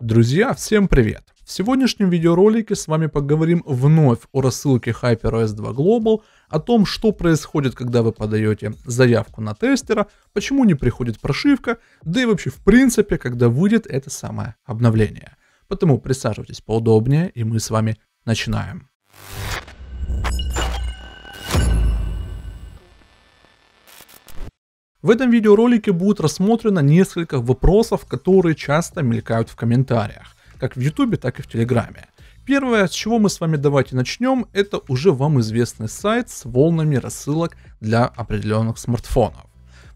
Друзья, всем привет! В сегодняшнем видеоролике с вами поговорим вновь о рассылке HyperOS 2 Global, о том, что происходит, когда вы подаете заявку на тестера, почему не приходит прошивка, да и вообще в принципе, когда выйдет это самое обновление. Поэтому присаживайтесь поудобнее, и мы с вами начинаем. В этом видеоролике будет рассмотрено несколько вопросов, которые часто мелькают в комментариях, как в YouTube, так и в Телеграме. Первое, с чего мы с вами давайте начнем, это уже вам известный сайт с волнами рассылок для определенных смартфонов.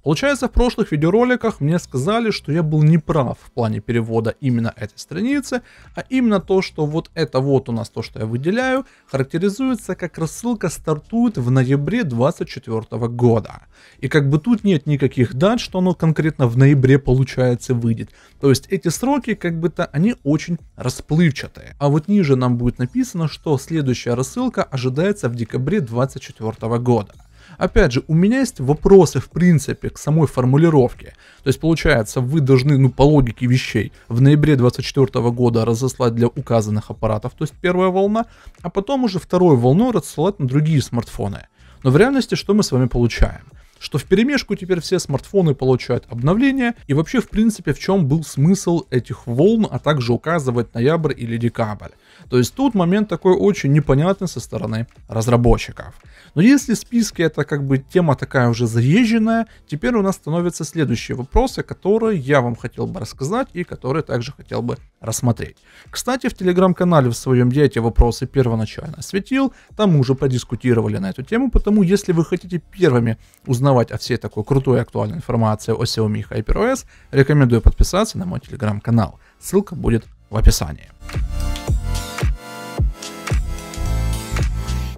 Получается, в прошлых видеороликах мне сказали, что я был не прав в плане перевода именно этой страницы, а именно то, что вот это вот у нас то, что я выделяю, характеризуется как рассылка стартует в ноябре 2024 года. И как бы тут нет никаких дат, что оно конкретно в ноябре получается выйдет. То есть эти сроки как бы-то они очень расплывчатые. А вот ниже нам будет написано, что следующая рассылка ожидается в декабре 2024 года. Опять же, у меня есть вопросы в принципе к самой формулировке. То есть получается, вы должны, ну по логике вещей, в ноябре 2024 года разослать для указанных аппаратов, то есть первая волна, а потом уже вторую волну рассылать на другие смартфоны. Но в реальности что мы с вами получаем? что в перемешку теперь все смартфоны получают обновления, и вообще в принципе в чем был смысл этих волн, а также указывать ноябрь или декабрь. То есть тут момент такой очень непонятный со стороны разработчиков. Но если списки это как бы тема такая уже заезженная, теперь у нас становятся следующие вопросы, которые я вам хотел бы рассказать и которые также хотел бы рассмотреть. Кстати, в телеграм-канале в своем я эти вопросы первоначально осветил, там мы уже подискутировали на эту тему, потому если вы хотите первыми узнать узнавать о всей такой крутой и актуальной информации о Xiaomi HyperOS, рекомендую подписаться на мой телеграм-канал. Ссылка будет в описании.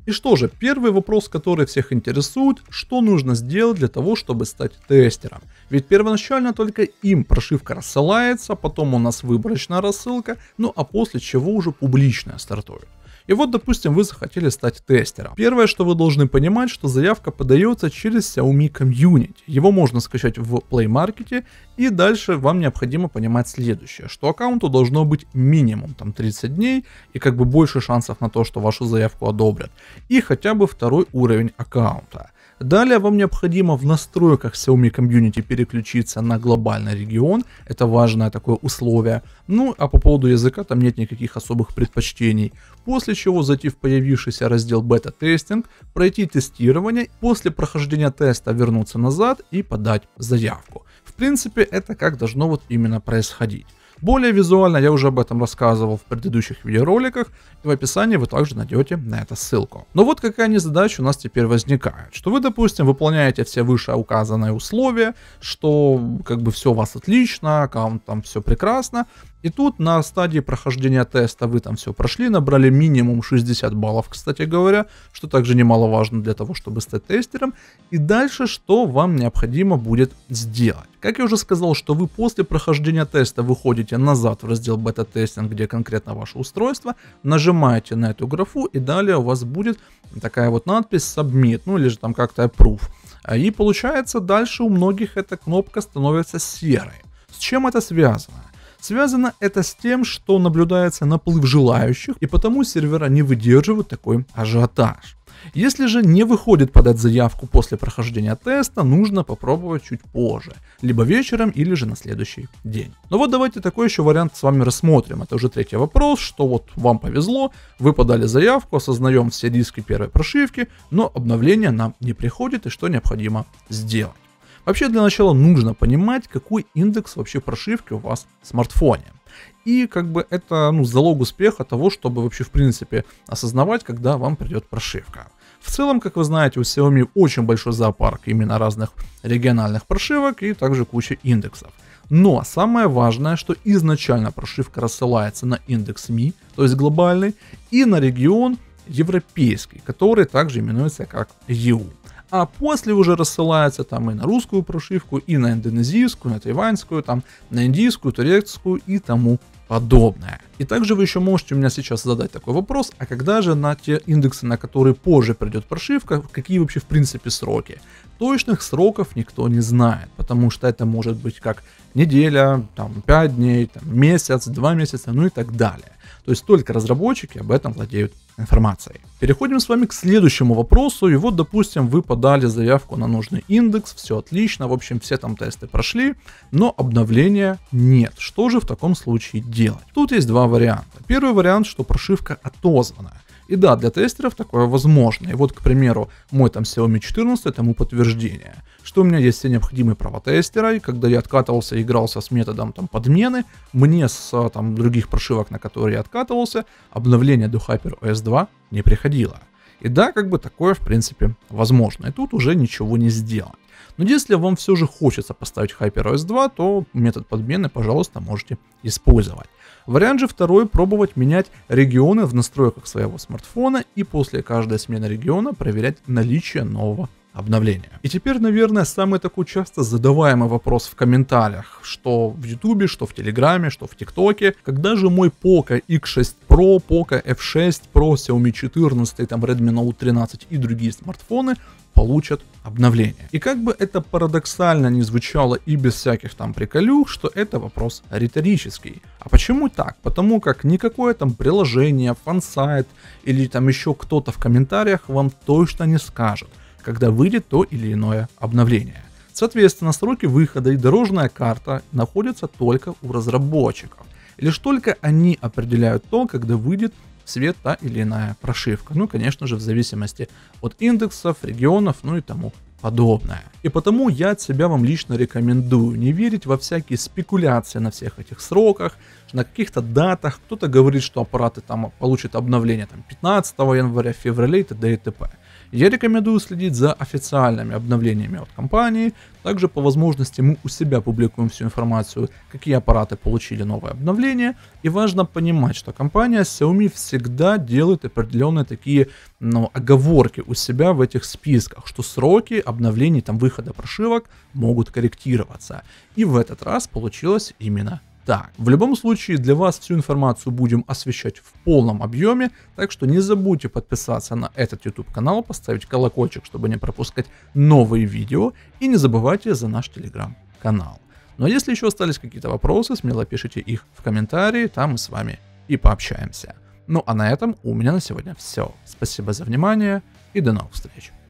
И что же, первый вопрос, который всех интересует, что нужно сделать для того, чтобы стать тестером? Ведь первоначально только им прошивка рассылается, потом у нас выборочная рассылка, ну а после чего уже публичная стартует. И вот, допустим, вы захотели стать тестером. Первое, что вы должны понимать, что заявка подается через Xiaomi Community. Его можно скачать в Play Market, и дальше вам необходимо понимать следующее, что аккаунту должно быть минимум там 30 дней, и как бы больше шансов на то, что вашу заявку одобрят, и хотя бы второй уровень аккаунта. Далее вам необходимо в настройках Xiaomi Community переключиться на глобальный регион, это важное такое условие. Ну а по поводу языка там нет никаких особых предпочтений. После чего зайти в появившийся раздел бета-тестинг, пройти тестирование, после прохождения теста вернуться назад и подать заявку. В принципе это как должно вот именно происходить. Более визуально я уже об этом рассказывал в предыдущих видеороликах, и в описании вы также найдете на это ссылку. Но вот какая незадача у нас теперь возникает, что вы, допустим, выполняете все выше указанные условия, что как бы все у вас отлично, аккаунт там все прекрасно, и тут на стадии прохождения теста вы там все прошли, набрали минимум 60 баллов, кстати говоря, что также немаловажно для того, чтобы стать тестером. И дальше что вам необходимо будет сделать? Как я уже сказал, что вы после прохождения теста выходите назад в раздел бета-тестинг, где конкретно ваше устройство, нажимаете на эту графу и далее у вас будет такая вот надпись Submit, ну или же там как-то Approve. А, и получается дальше у многих эта кнопка становится серой. С чем это связано? Связано это с тем, что наблюдается наплыв желающих, и потому сервера не выдерживают такой ажиотаж. Если же не выходит подать заявку после прохождения теста, нужно попробовать чуть позже, либо вечером или же на следующий день. Но ну вот давайте такой еще вариант с вами рассмотрим. Это уже третий вопрос, что вот вам повезло, вы подали заявку, осознаем все диски первой прошивки, но обновление нам не приходит и что необходимо сделать. Вообще для начала нужно понимать, какой индекс вообще прошивки у вас в смартфоне. И как бы это ну, залог успеха того, чтобы вообще в принципе осознавать, когда вам придет прошивка. В целом, как вы знаете, у Xiaomi очень большой зоопарк именно разных региональных прошивок и также куча индексов. Но самое важное, что изначально прошивка рассылается на индекс Mi, то есть глобальный, и на регион европейский, который также именуется как EU а после уже рассылается там и на русскую прошивку, и на индонезийскую, на тайваньскую, там, на индийскую, турецкую и тому подобное. И также вы еще можете у меня сейчас задать такой вопрос, а когда же на те индексы, на которые позже придет прошивка, какие вообще в принципе сроки? Точных сроков никто не знает, потому что это может быть как неделя, там 5 дней, там, месяц, 2 месяца, ну и так далее. То есть только разработчики об этом владеют информацией. Переходим с вами к следующему вопросу. И вот, допустим, вы подали заявку на нужный индекс, все отлично, в общем, все там тесты прошли, но обновления нет. Что же в таком случае делать? Тут есть два варианта. Первый вариант, что прошивка отозвана. И да, для тестеров такое возможно. И вот, к примеру, мой там Xiaomi 14 тому подтверждение, что у меня есть все необходимые права тестера, и когда я откатывался и игрался с методом там подмены, мне с а, там других прошивок, на которые я откатывался, обновление до OS 2 не приходило. И да, как бы такое в принципе возможно, и тут уже ничего не сделать. Но если вам все же хочется поставить HyperOS 2, то метод подмены, пожалуйста, можете использовать. Вариант же второй – пробовать менять регионы в настройках своего смартфона и после каждой смены региона проверять наличие нового обновления. И теперь, наверное, самый такой часто задаваемый вопрос в комментариях, что в Ютубе, что в Телеграме, что в ТикТоке, когда же мой Poco X6 Pro, Poco F6 Pro, Xiaomi 14, там Redmi Note 13 и другие смартфоны получат обновление. И как бы это парадоксально не звучало и без всяких там приколюх, что это вопрос риторический. А почему так? Потому как никакое там приложение, фан сайт или там еще кто-то в комментариях вам точно не скажет – когда выйдет то или иное обновление. Соответственно, сроки выхода и дорожная карта находятся только у разработчиков. Лишь только они определяют то, когда выйдет в свет та или иная прошивка. Ну, конечно же, в зависимости от индексов, регионов, ну и тому подобное. И потому я от себя вам лично рекомендую не верить во всякие спекуляции на всех этих сроках, на каких-то датах. Кто-то говорит, что аппараты там получат обновление там, 15 января, февраля и т.д. и т.п. Я рекомендую следить за официальными обновлениями от компании, также по возможности мы у себя публикуем всю информацию, какие аппараты получили новое обновление, и важно понимать, что компания Xiaomi всегда делает определенные такие ну, оговорки у себя в этих списках, что сроки обновлений там выхода прошивок могут корректироваться. И в этот раз получилось именно так. В любом случае, для вас всю информацию будем освещать в полном объеме, так что не забудьте подписаться на этот YouTube канал, поставить колокольчик, чтобы не пропускать новые видео, и не забывайте за наш Telegram канал. Ну а если еще остались какие-то вопросы, смело пишите их в комментарии, там мы с вами и пообщаемся. Ну а на этом у меня на сегодня все. Спасибо за внимание и до новых встреч.